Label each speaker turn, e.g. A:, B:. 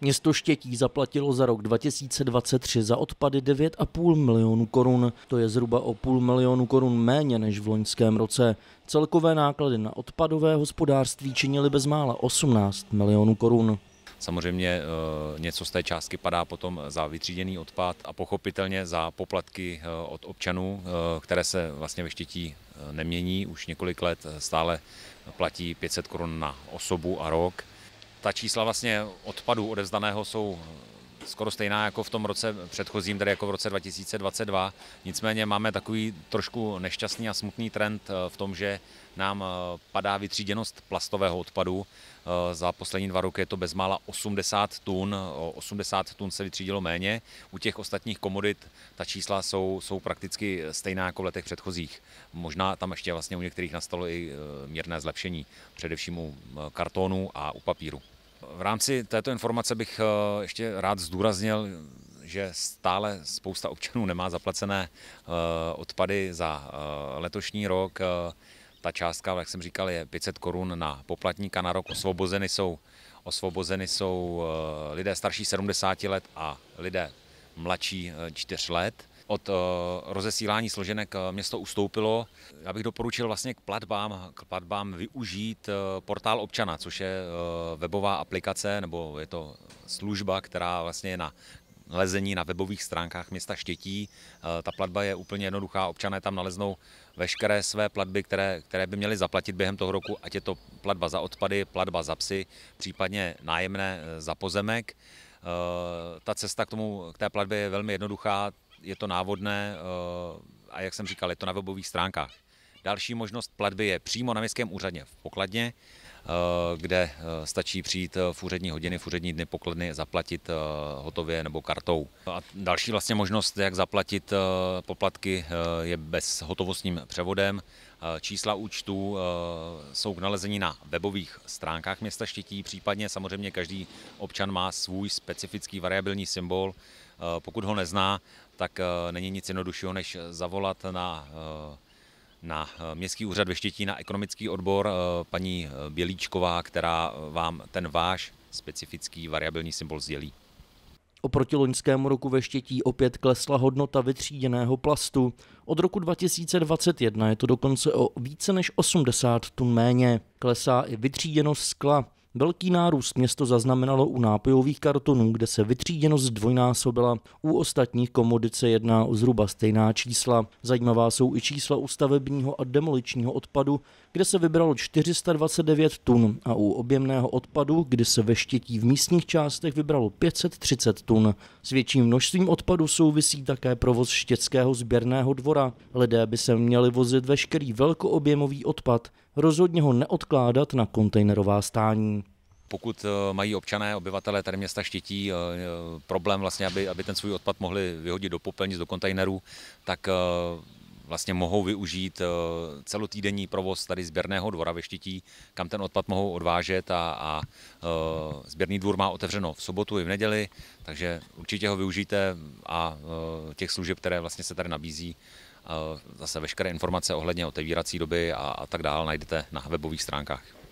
A: Město Štětí zaplatilo za rok 2023 za odpady 9,5 milionu korun. To je zhruba o půl milionu korun méně než v loňském roce. Celkové náklady na odpadové hospodářství činily bezmála 18 milionů korun.
B: Samozřejmě eh, něco z té částky padá potom za vytříděný odpad a pochopitelně za poplatky eh, od občanů, eh, které se vlastně ve štětí nemění už několik let, stále platí 500 korun na osobu a rok ta čísla vlastně odpadů odevzdaného jsou skoro stejná jako v tom roce předchozím, tedy jako v roce 2022. Nicméně máme takový trošku nešťastný a smutný trend eh, v tom, že nám eh, padá vytříděnost plastového odpadu. Eh, za poslední dva roky je to bezmála 80 tun, 80 tun se vytřídilo méně. U těch ostatních komodit ta čísla jsou, jsou prakticky stejná jako v letech předchozích. Možná tam ještě vlastně u některých nastalo i mírné zlepšení, především u kartonu a u papíru. V rámci této informace bych eh, ještě rád zdůraznil, že stále spousta občanů nemá zaplacené eh, odpady za eh, letošní rok. Ta částka, jak jsem říkal, je 500 korun na poplatníka na rok. Osvobozeny jsou, osvobozeny jsou lidé starší 70 let a lidé mladší 4 let od eh, rozesílání složenek eh, město ustoupilo. Já bych doporučil vlastně k platbám, k platbám využít eh, portál občana, což je webová aplikace nebo je to služba, která vlastně je na nalezení na webových stránkách města Štětí. Ta platba je úplně jednoduchá, občané tam naleznou veškeré své platby, které, které by měli zaplatit během toho roku, ať je to platba za odpady, platba za psy, případně nájemné za pozemek. Ta cesta k, tomu, k té platbě je velmi jednoduchá, je to návodné eh, a jak jsem říkal, je to na webových stránkách. Další možnost platby je přímo na městském úřadě v pokladně, eh, kde eh, stačí přijít v úřední hodiny, v úřední dny pokladny, zaplatit hotově nebo kartou. A další vlastně možnost, jak zaplatit poplatky, je bez hotovostním převodem. Čísla účtů jsou k nalezení na webových stránkách města Štětí, případně samozřejmě každý občan má svůj specifický variabilní symbol. Pokud ho nezná, tak eh, není nic jednoduššího, než eh, zavolat na eh, na Městský úřad ve Štětí na ekonomický odbor paní Bělíčková, která vám ten váš specifický variabilní symbol sdělí.
A: Oproti loňskému roku ve Štětí opět klesla hodnota vytříděného plastu. Od roku 2021 je to dokonce o více než 80 tun méně. Klesá i vytříděnost skla. Velký nárůst město zaznamenalo u nápojových kartonů, kde se vytříděnost zdvojnásobila, u ostatních komodit se jedná o zhruba stejná čísla. Zajímavá jsou i čísla u stavebního a demoličního odpadu, kde se vybralo 429 tun a u objemného odpadu, kdy se ve štětí v místních částech vybralo 530 tun. S větším množstvím odpadu souvisí také provoz štětského sběrného dvora. Lidé by se měli vozit veškerý velkoobjemový odpad, rozhodně ho neodkládat na kontejnerová stání
B: pokud eh, mají občané, obyvatelé tady města Štětí eh, eh, problém, vlastně, aby, aby ten svůj odpad mohli vyhodit do popelnic, do kontejnerů, tak vlastně mohou využít celotýdenní provoz tady sběrného dvora ve Štětí, kam ten odpad mohou odvážet a, a sběrný dvůr má otevřeno v sobotu i v neděli, takže určitě ho využijte a těch služeb, které vlastně se tady nabízí, zase veškeré informace ohledně otevírací doby a, a tak dále najdete na webových stránkách.